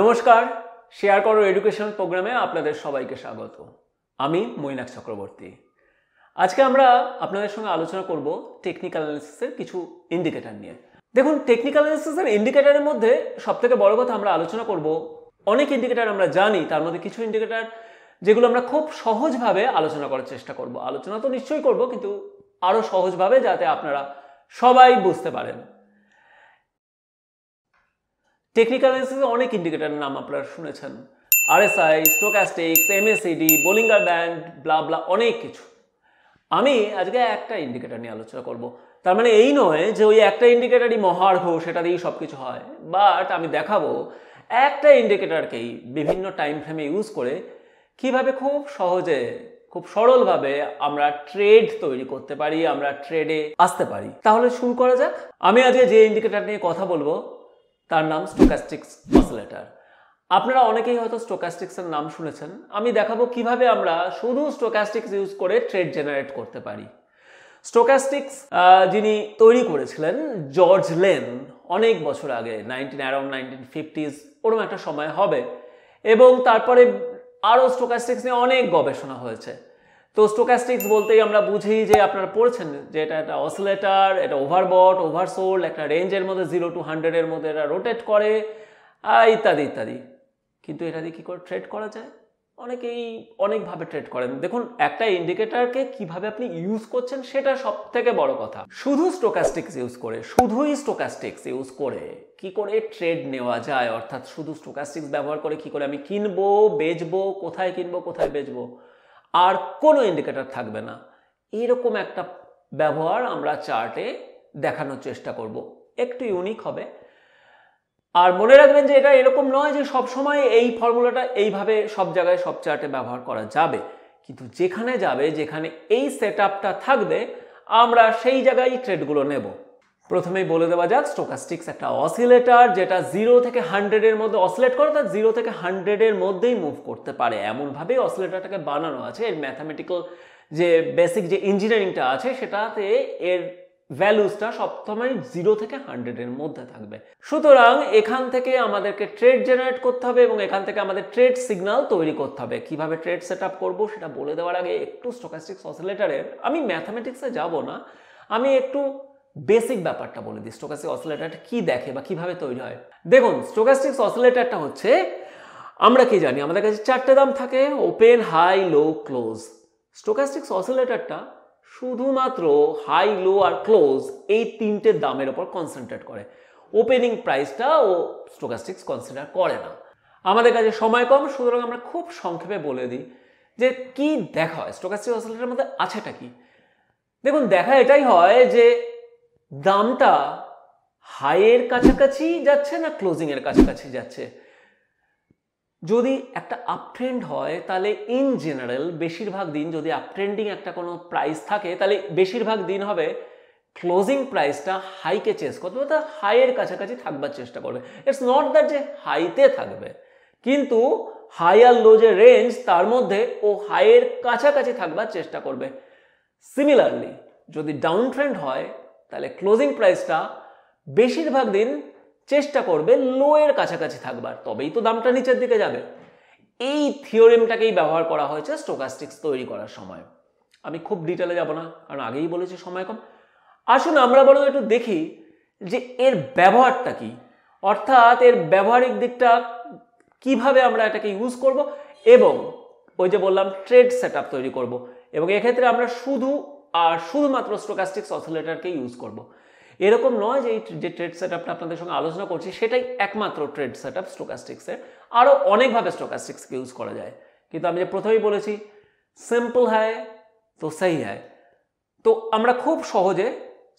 নমস্কার শেয়ার করো এডুকেশন প্রোগ্রামে আপনাদের সবাইকে স্বাগত আমি মৈনাক চক্রবর্তী আজকে আমরা আপনাদের সঙ্গে আলোচনা করব টেকনিক্যাল অ্যানালিসিসের কিছু ইন্ডিকেটার নিয়ে দেখুন টেকনিক্যাল অ্যানালিসিসের ইন্ডিকেটারের মধ্যে সবথেকে বড় কথা আমরা আলোচনা করব অনেক ইন্ডিকেটার আমরা জানি তার মধ্যে কিছু ইন্ডিকেটার যেগুলো আমরা খুব সহজভাবে আলোচনা করার চেষ্টা করব আলোচনা তো নিশ্চয়ই করব কিন্তু আরও সহজভাবে যাতে আপনারা সবাই বুঝতে পারেন টেকনিক্যাল অ্যানালিসিসে অনেক ইন্ডিকেটারের নাম আপনারা শুনেছেন RSI stochastics MACD Bollinger band blah blah অনেক কিছু আমি আজকে একটা ইন্ডিকেটার নিয়ে আলোচনা করব তার মানে এই নয় যে ওই একটা ইন্ডিকেটারই মহার্ঘ সেটা দিয়েই সব কিছু হয় বাট আমি দেখাবো একটা ইন্ডিকেটারকেই বিভিন্ন টাইম ফ্রেমে ইউজ করে কিভাবে খুব সহজে খুব সরলভাবে আমরা ট্রেড তৈরি করতে পারি আমরা ট্রেডে আসতে পারি তাহলে শুরু করা যাক আমি আজকে যে ইন্ডিকেটার নিয়ে কথা বলবো তার নাম স্টোকাস্টিক্স অসিলেটার আপনারা অনেকেই হয়তো স্টোকাস্টিক্সের নাম শুনেছেন আমি দেখাবো কিভাবে আমরা শুধু স্টোকাস্টিক্স ইউজ করে ট্রেড জেনারেট করতে পারি স্টোকাস্টিক্স যিনি তৈরি করেছিলেন জর্জ লেন অনেক বছর আগে নাইনটিন অ্যারাউন্ড নাইনটিন ফিফটিজ ওরকম একটা সময় হবে এবং তারপরে আরও স্টোকাস্টিক্স নিয়ে অনেক গবেষণা হয়েছে তো স্টোকাস্টিক্স বলতেই আমরা বুঝি যে আপনারা পড়ছেন যে এটা একটা অসলেটার এটা ওভারবট ওভারসোল্ড একটা রেঞ্জের মধ্যে জিরো টু হান্ড্রেডের মধ্যে এটা রোটেট করে ইত্যাদি ইত্যাদি কিন্তু এটা দিয়ে কী করে ট্রেড করা যায় অনেকেই অনেকভাবে ট্রেড করেন দেখুন একটা ইন্ডিকেটারকে কিভাবে আপনি ইউজ করছেন সেটা সব থেকে বড় কথা শুধু স্টোকাস্টিক্স ইউজ করে শুধুই স্টোকাস্টিক্স ইউজ করে কি করে ট্রেড নেওয়া যায় অর্থাৎ শুধু স্টোকাস্টিক্স ব্যবহার করে কি করে আমি কিনবো বেচবো কোথায় কিনবো কোথায় বেচবো আর কোনো ইন্ডিকেটার থাকবে না এরকম একটা ব্যবহার আমরা চার্টে দেখানোর চেষ্টা করব একটু ইউনিক হবে আর মনে রাখবেন যে এটা এরকম নয় যে সব সময় এই ফর্মুলাটা এইভাবে সব জায়গায় সব চার্টে ব্যবহার করা যাবে কিন্তু যেখানে যাবে যেখানে এই সেট থাকবে আমরা সেই জায়গায় ট্রেডগুলো নেব প্রথমেই বলে দেওয়া যাক স্টোকাস্টিক্স একটা অসিলেটার যেটা জিরো থেকে হান্ড্রেডের মধ্যে অসিলেট করে তার জিরো থেকে হান্ড্রেডের মধ্যেই মুভ করতে পারে এমনভাবেই অসিলেটারটাকে বানানো আছে এর ম্যাথামেটিক্যাল যে বেসিক যে ইঞ্জিনিয়ারিংটা আছে সেটাতে এর ভ্যালুসটা সবসময় জিরো থেকে হান্ড্রেডের মধ্যে থাকবে সুতরাং এখান থেকে আমাদেরকে ট্রেড জেনারেট করতে হবে এবং এখান থেকে আমাদের ট্রেড সিগনাল তৈরি করতে হবে কিভাবে ট্রেড সেট আপ করবো সেটা বলে দেওয়ার আগে একটু স্টোকাস্টিক্স অসিলেটারের আমি ম্যাথামেটিক্সে যাব না আমি একটু বেসিক ব্যাপারটা বলে দিই স্টোকাস্টিক অসিলেটারটা কি দেখে বা কিভাবে তৈরি হয় দেখুন স্টোকাস্টিক অসিলেটারটা হচ্ছে আমরা কি জানি আমাদের কাছে চারটে দাম থাকে open high low close stochastics অসিলেটারটা শুধুমাত্র হাই লো আর ক্লোজ এই তিনটে দামের ওপর কনসেন্ট্রেট করে ওপেনিং প্রাইসটা ও স্টোকাস্টিক্স কনসিডার করে না আমাদের কাছে সময় কম সুতরাং আমরা খুব সংক্ষেপে বলে দিই যে কি দেখা হয় স্টোকাস্টিক অসিলেটারের মধ্যে আছেটা কি দেখুন দেখা এটাই হয় যে দামটা হাইয়ের কাছাকাছি যাচ্ছে না ক্লোজিংয়ের কাছাকাছি যাচ্ছে যদি একটা আপট্রেন্ড হয় তাহলে ইন জেনারেল বেশিরভাগ দিন যদি আপট্রেন্ডিং একটা কোনো প্রাইস থাকে তাহলে বেশিরভাগ দিন হবে ক্লোজিং প্রাইসটা হাইকে চেস করতে অর্থাৎ হাইয়ের কাছাকাছি থাকবার চেষ্টা করবে ইটস নট দ্যাট যে হাইতে থাকবে কিন্তু হাই আর লো যে রেঞ্জ তার মধ্যে ও হাইয়ের কাছাকাছি থাকবার চেষ্টা করবে সিমিলারলি যদি ডাউন ট্রেন্ড হয় তাহলে ক্লোজিং প্রাইসটা বেশিরভাগ দিন চেষ্টা করবে লোয়ের কাছাকাছি থাকবার তবেই তো দামটা নিচের দিকে যাবে এই থিওরেমটাকেই ব্যবহার করা হয়েছে স্টোকাস্টিক্স তৈরি করার সময় আমি খুব ডিটেলে যাব না কারণ আগেই বলেছি সময় কম আসুন আমরা বরং একটু দেখি যে এর ব্যবহারটা কি অর্থাৎ এর ব্যবহারিক দিকটা কিভাবে আমরা এটাকে ইউজ করব এবং ওই যে বললাম ট্রেড সেট তৈরি করব এবং এক্ষেত্রে আমরা শুধু আর শুধুমাত্র স্টোকাস্টিক্স অসিলেটারকে ইউজ করব। এরকম নয় যে এই যে ট্রেড সেট আপনাদের সঙ্গে আলোচনা করছি সেটাই একমাত্র ট্রেড সেট আপ স্টোকাস্টিক্সের আরও অনেকভাবে স্টোকাস্টিক্সকে ইউজ করা যায় কিন্তু আমি যে প্রথমেই বলেছি সিম্পল হ্যায় তো সেই হ্যায় তো আমরা খুব সহজে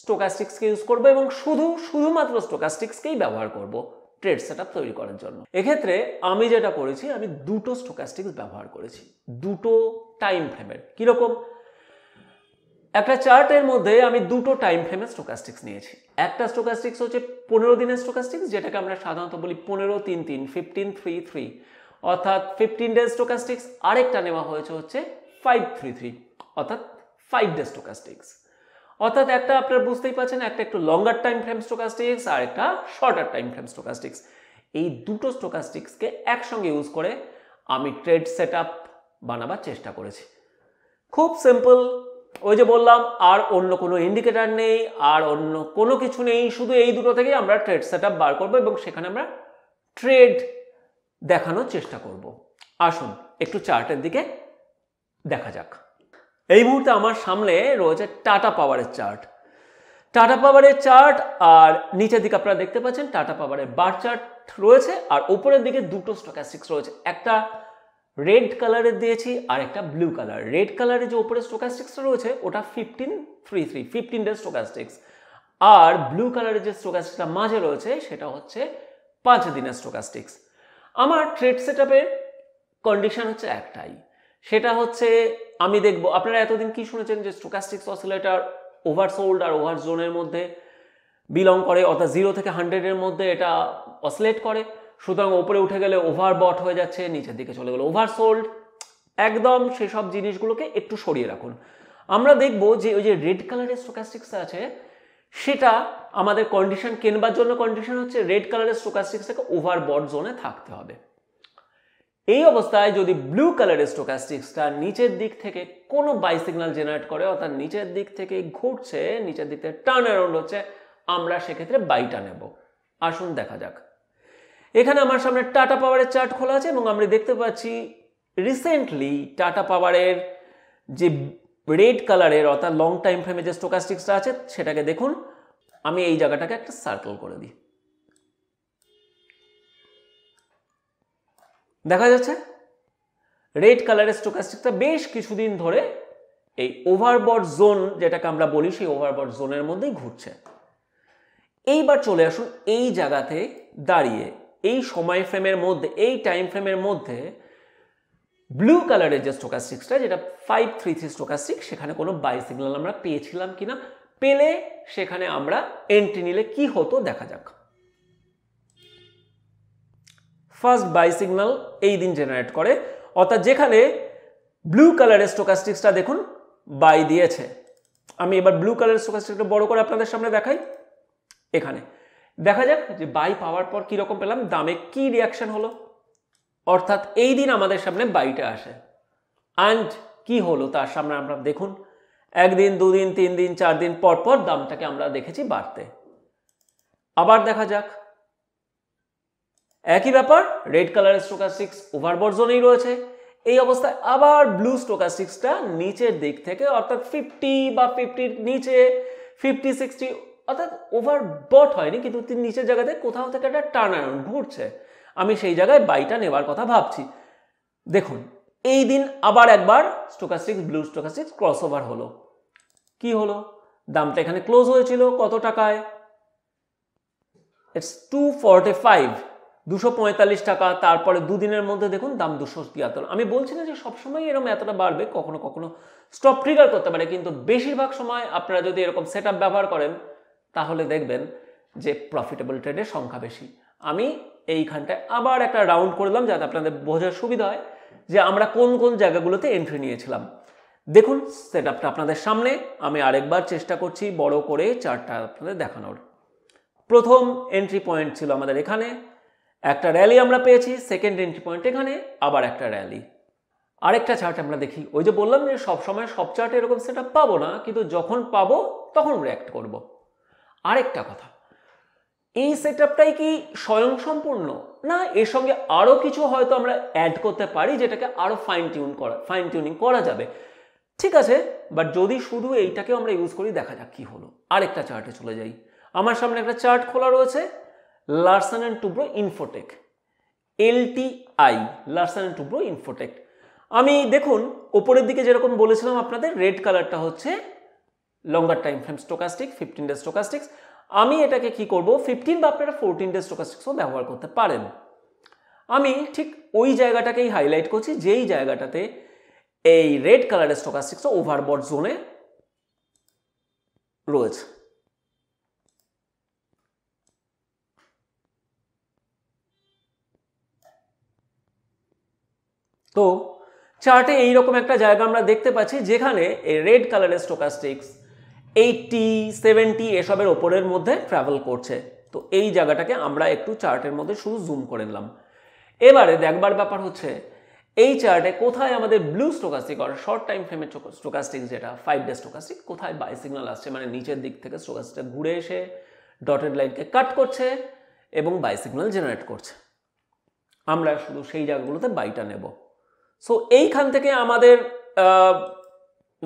স্টোকাস্টিক্সকে ইউজ করব এবং শুধু শুধুমাত্র স্টোকাস্টিক্সকেই ব্যবহার করব ট্রেড সেট তৈরি করার জন্য এক্ষেত্রে আমি যেটা করেছি আমি দুটো স্টোকাস্টিক্স ব্যবহার করেছি দুটো টাইম ফ্রেমের কীরকম একটা চার্টের মধ্যে আমি দুটো টাইম ফ্রেমে স্টোকাস্টিক্স নিয়েছি একটা স্টোকাস্টিক্স হচ্ছে পনেরো দিনের স্টোকাস্টিক্স যেটাকে আমরা সাধারণত বলি পনেরো তিন তিন ফিফটিন থ্রি থ্রি অর্থাৎ ফিফটিন ডেজ স্টোকাস্টিক্স আরেকটা নেওয়া হয়েছে হচ্ছে ফাইভ থ্রি থ্রি অর্থাৎ ফাইভ ডেজ স্টোকাস্টিক্স অর্থাৎ একটা আপনার বুঝতেই পারছেন একটা একটু লঙ্গার টাইম ফ্রেম স্টোকাস্টিক্স আর একটা শর্টার টাইম ফ্রেম স্টোকাস্টিক্স এই দুটো স্টোকাস্টিক্সকে একসঙ্গে ইউজ করে আমি ট্রেড সেট বানাবার চেষ্টা করেছি খুব সিম্পল ওই যে বললাম আর অন্য কোনো ইন্ডিকেটার নেই আর অন্য কোনো কিছু নেই শুধু এই দুটো থেকেই আমরা ট্রেড সেট বার করবো এবং সেখানে আমরা ট্রেড দেখানোর চেষ্টা করব। আসুন একটু চার্টের দিকে দেখা যাক এই মুহূর্তে আমার সামনে রয়েছে টাটা পাওয়ারের চার্ট টাটা পাওয়ারের চার্ট আর নিচের দিকে আপনারা দেখতে পাচ্ছেন টাটা পাওয়ারের বার চার্ট রয়েছে আর ওপরের দিকে দুটো স্টকাস্টিক্স রয়েছে একটা রেড কালারের দিয়েছি আর একটা ব্লু কালার রেড কালারের যে ওপরে স্টোকাস্টিক্সটা রয়েছে ওটা fifteen three three fifteen day stochastics আর ব্লু কালারের যে স্টোকাস্টিকটা মাঝে রয়েছে সেটা হচ্ছে পাঁচ দিনের স্টোকাস্টিক্স আমার ট্রেড সেট আপের কন্ডিশন হচ্ছে একটাই সেটা হচ্ছে আমি দেখব আপনারা এতদিন কি শুনেছেন যে স্টোকাস্টিক্স অসিলেটার ওভারসোল্ড আর ওভার জোনের মধ্যে বিলং করে অর্থাৎ জিরো থেকে হান্ড্রেডের মধ্যে এটা অসিলেট করে সুতরাং ওপরে উঠে গেলে ওভারবট হয়ে যাচ্ছে নিচের দিকে চলে গেলো ওভারসোল্ড একদম সেসব জিনিসগুলোকে একটু সরিয়ে রাখুন আমরা দেখব যে ওই যে রেড কালারের স্টোকাস্টিক্স আছে সেটা আমাদের কন্ডিশন কেনবার জন্য কন্ডিশন হচ্ছে রেড কালারের স্টোকাস্টিক্সটাকে ওভারবট জোনে থাকতে হবে এই অবস্থায় যদি ব্লু কালারের স্টোকাস্টিক্সটা নিচের দিক থেকে কোনো বাই সিগনাল জেনারেট করে অর্থাৎ নিচের দিক থেকে ঘুরছে নিচের দিক থেকে টার্ন অ্যারাউন্ড হচ্ছে আমরা সেক্ষেত্রে বাইটা নেব আসুন দেখা যাক এখানে আমার সামনে টাটা পাওয়ারের চার্ট খোলা আছে এবং আমরা দেখতে পাচ্ছি রিসেন্টলি টাটা পাওয়ারের যে রেড কালারের অর্থাৎ লং টাইম ফ্রেমে যে স্টোকাস্টিক্সটা আছে সেটাকে দেখুন আমি এই জায়গাটাকে একটা সার্কেল করে দিই দেখা যাচ্ছে রেড কালারের স্টোকাস্টিকটা বেশ কিছুদিন ধরে এই ওভারবর্ড জোন যেটাকে আমরা বলি সেই ওভারবর্ড জোনের মধ্যেই ঘুরছে এইবার চলে আসুন এই জায়গাতে দাঁড়িয়ে এই সময় ফ্রেমের মধ্যে এই টাইম ফ্রেমের মধ্যে ব্লু কালারের যে স্টোকাস্টিক্সটা যেটা ফাইভ থ্রি থ্রি স্টোকাস্টিক সেখানে কোনো বাই সিগনাল আমরা পেয়েছিলাম কিনা পেলে সেখানে আমরা এন্ট্রি নিলে কি হতো দেখা যাক ফার্স্ট বাই সিগনাল এই দিন জেনারেট করে অর্থাৎ যেখানে ব্লু কালারের স্টোকাস্টিক্সটা দেখুন বাই দিয়েছে আমি এবার ব্লু কালারের স্টোকাস্টিকটা বড় করে আপনাদের সামনে দেখাই এখানে দেখা যাক যে বাই পাওয়ার পর কীরকম পেলাম দামে কি রিয়াকশন হলো অর্থাৎ এই দিন আমাদের সামনে বাইটা আসে অ্যান্ড কি হলো তার সামনে আমরা দেখুন একদিন দুদিন তিন দিন চার দিন পর পর দামটাকে আমরা দেখেছি বাড়তে আবার দেখা যাক একই ব্যাপার রেড কালারের স্টোকাস্টিক্স ওভারবোর্ড জোনেই রয়েছে এই অবস্থায় আবার ব্লু সিক্সটা নিচের দিক থেকে অর্থাৎ ফিফটি বা ফিফটির নিচে ফিফটি সিক্সটি অর্থাৎ ওভার বট হয়নি কিন্তু তিনি নিচের জায়গাতে কোথাও থেকে একটা টার্ন আয়রন ঘুরছে আমি সেই জায়গায় বাইটা নেবার কথা ভাবছি দেখুন এই দিন আবার একবার stochastic blue stochastic crossover হলো কি হলো দামটা এখানে ক্লোজ হয়েছিল কত টাকায় ইটস টু ফর্টি ফাইভ দুশো পঁয়তাল্লিশ টাকা তারপরে দুদিনের মধ্যে দেখুন দাম দুশো তিয়াত্তর আমি বলছি না যে সবসময় এরকম এতটা বাড়বে কখনো কখনো স্টপ ট্রিগার করতে পারে কিন্তু বেশিরভাগ সময় আপনারা যদি এরকম সেট ব্যবহার করেন তাহলে দেখবেন যে প্রফিটেবল ট্রেডের সংখ্যা বেশি আমি এইখানটায় আবার একটা রাউন্ড করলাম যাতে আপনাদের বোঝার সুবিধা হয় যে আমরা কোন কোন জায়গাগুলোতে এন্ট্রি নিয়েছিলাম দেখুন সেট আপটা আপনাদের সামনে আমি আরেকবার চেষ্টা করছি বড় করে চারটা আপনাদের দেখানোর প্রথম এন্ট্রি পয়েন্ট ছিল আমাদের এখানে একটা র্যালি আমরা পেয়েছি সেকেন্ড এন্ট্রি পয়েন্ট এখানে আবার একটা র্যালি আরেকটা চার্ট আমরা দেখি ওই যে বললাম যে সবসময় সব চার্টে এরকম সেট পাবো না কিন্তু যখন পাবো তখন রিয়্যাক্ট করবো আরেকটা কথা এই সেটআপটাই কি কি স্বয়ংসম্পূর্ণ না এর সঙ্গে আরও কিছু হয়তো আমরা অ্যাড করতে পারি যেটাকে আরও ফাইন টিউন করা ফাইন টিউনিং করা যাবে ঠিক আছে বাট যদি শুধু এইটাকেও আমরা ইউজ করি দেখা যাক কী হলো আরেকটা চার্টে চলে যাই আমার সামনে একটা চার্ট খোলা রয়েছে Larsen and Toubro Infotech L T I Larsen and Toubro Infotech আমি দেখুন ওপরের দিকে যেরকম বলেছিলাম আপনাদের রেড কালারটা হচ্ছে longer time frame stochastic fifteen day stochastics আমি এটাকে কি করব ফিফটিন বা আপনারা ফোরটিন ডে স্টোকাস্টিক্সও ব্যবহার করতে পারেন আমি ঠিক ওই জায়গাটাকেই হাইলাইট করছি যেই জায়গাটাতে এই রেড কালারের স্টোকাস্টিক্সও ওভারবট জোনে রয়েছে তো চার্টে এইরকম একটা জায়গা আমরা দেখতে পাচ্ছি যেখানে এই রেড কালারের স্টোকাস্টিক্স এইটটি সেভেন্টি এসবের ওপরের মধ্যে ট্রাভেল করছে তো এই জায়গাটাকে আমরা একটু চার্টের মধ্যে শুধু জুম করে নিলাম এবারে দেখবার ব্যাপার হচ্ছে এই চার্টে কোথায় আমাদের ব্লু স্টোকাস্টিক আর শর্ট টাইম ফ্রেমের স্টোকাস্টিক যেটা ফাইভ ডে স্টোকাস্টিক কোথায় বাই সিগনাল আসছে মানে নিচের দিক থেকে স্টোকাস্টিকটা ঘুরে এসে ডটেড লাইনকে কাট করছে এবং বাই সিগনাল জেনারেট করছে আমরা শুধু সেই জায়গাগুলোতে বাইটা নেব সো এইখান থেকে আমাদের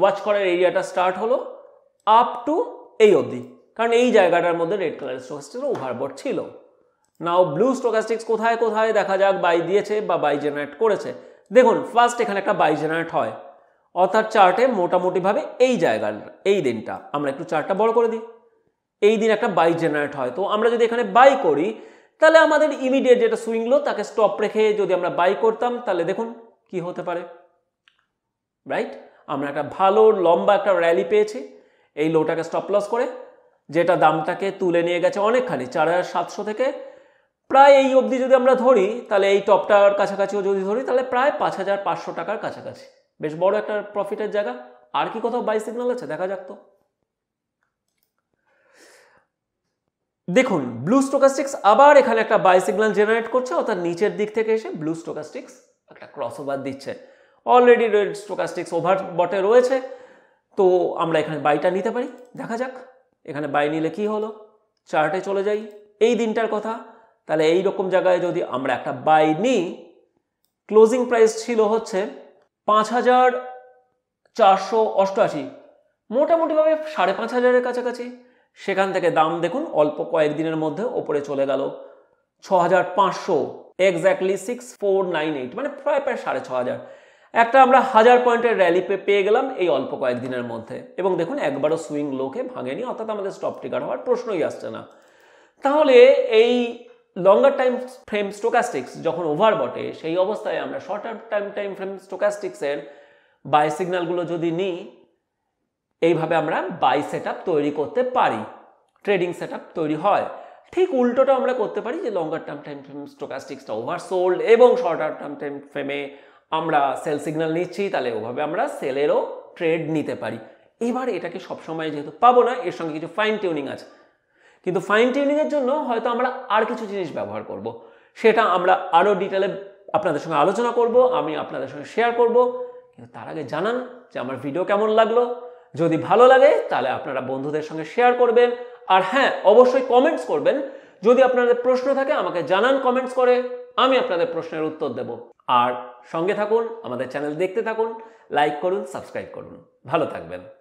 ওয়াচ করার এরিয়াটা স্টার্ট হলো আপ টু এই অবধি কারণ এই জায়গাটার মধ্যে রেড কালার স্টোকাস্টিক ওভারবোর্ড ছিল নাও ব্লু স্টোকাস্টিক্স কোথায় কোথায় দেখা যাক বাই দিয়েছে বা বাই জেনারেট করেছে দেখুন ফার্স্ট এখানে একটা বাই জেনারেট হয় অর্থাৎ চার্টে মোটামুটিভাবে এই জায়গার এই দিনটা আমরা একটু চার্টটা বড় করে দিই এই দিন একটা বাই জেনারেট হয় তো আমরা যদি এখানে বাই করি তাহলে আমাদের ইমিডিয়েট যেটা সুইংলো তাকে স্টপ রেখে যদি আমরা বাই করতাম তাহলে দেখুন কি হতে পারে রাইট আমরা একটা ভালো লম্বা একটা র্যালি পেয়েছি এই লোটাকে স্টপ লস করে যেটা দামটাকে তুলে নিয়ে গেছে অনেকখানি চার হাজার সাতশো থেকে প্রায় এই অবধি যদি আমরা ধরি তাহলে এই টপটার কাছাকাছিও যদি ধরি তাহলে প্রায় পাঁচ হাজার পাঁচশো টাকার কাছাকাছি বেশ বড় একটা প্রফিটের জায়গা আর কি কোথাও বাই সিগন্যাল আছে দেখা যাক তো দেখুন ব্লু স্টোকাস্টিক্স আবার এখানে একটা বাই সিগন্যাল জেনারেট করছে অর্থাৎ নিচের দিক থেকে এসে ব্লু স্টোকাস্টিক্স একটা ক্রস ওভার দিচ্ছে অলরেডি রেড স্টোকাস্টিক্স ওভার বটে রয়েছে তো আমরা এখানে বাইটা নিতে পারি দেখা যাক এখানে বাই নিলে কি হলো চার্টে চলে যাই এই দিনটার কথা তাহলে এই রকম জায়গায় যদি আমরা একটা বাই নিই ক্লোজিং প্রাইস ছিল হচ্ছে পাঁচ হাজার চারশো অষ্টআশি মোটামুটিভাবে সাড়ে পাঁচ হাজারের কাছাকাছি সেখান থেকে দাম দেখুন অল্প কয়েকদিনের মধ্যে ওপরে চলে গেল ছ হাজার পাঁচশো exactly six four nine eight মানে প্রায় প্রায় সাড়ে ছ হাজার একটা আমরা হাজার পয়েন্টের র্যালি পেয়ে গেলাম এই অল্প কয়েকদিনের মধ্যে এবং দেখুন একবারও সুইং লোকে ভাঙেনি অর্থাৎ আমাদের স্টপ টিকার হওয়ার প্রশ্নই আসছে না তাহলে এই লঙ্গার টাইম ফ্রেম স্টোকাস্টিক্স যখন ওভার বটে সেই অবস্থায় আমরা শর্ট টাইম টাইম ফ্রেম স্টোকাস্টিক্সের বাই সিগনালগুলো যদি নিই এইভাবে আমরা বাই সেট তৈরি করতে পারি ট্রেডিং সেট তৈরি হয় ঠিক উল্টোটা আমরা করতে পারি যে লঙ্গার টার্ম টাইম ফ্রেম স্টোকাস্টিক্সটা ওভারসোল্ড এবং শর্টার টার্ম টাইম ফ্রেমে আমরা সেল সিগন্যাল নিচ্ছি তাহলে ওভাবে আমরা সেলেরও ট্রেড নিতে পারি এবার এটাকে সবসময় যেহেতু পাবো না এর সঙ্গে কিছু ফাইন টিউনিং আছে কিন্তু ফাইন টিউনিংয়ের জন্য হয়তো আমরা আর কিছু জিনিস ব্যবহার করব। সেটা আমরা আরও ডিটেলে আপনাদের সঙ্গে আলোচনা করব আমি আপনাদের সঙ্গে শেয়ার করব কিন্তু তার আগে জানান যে আমার ভিডিও কেমন লাগলো যদি ভালো লাগে তাহলে আপনারা বন্ধুদের সঙ্গে শেয়ার করবেন আর হ্যাঁ অবশ্যই কমেন্টস করবেন যদি আপনাদের প্রশ্ন থাকে আমাকে জানান কমেন্টস করে আমি আপনাদের প্রশ্নের উত্তর দেব আর সঙ্গে থাকুন আমাদের চ্যানেল দেখতে থাকুন লাইক করুন সাবস্ক্রাইব করুন ভালো থাকবেন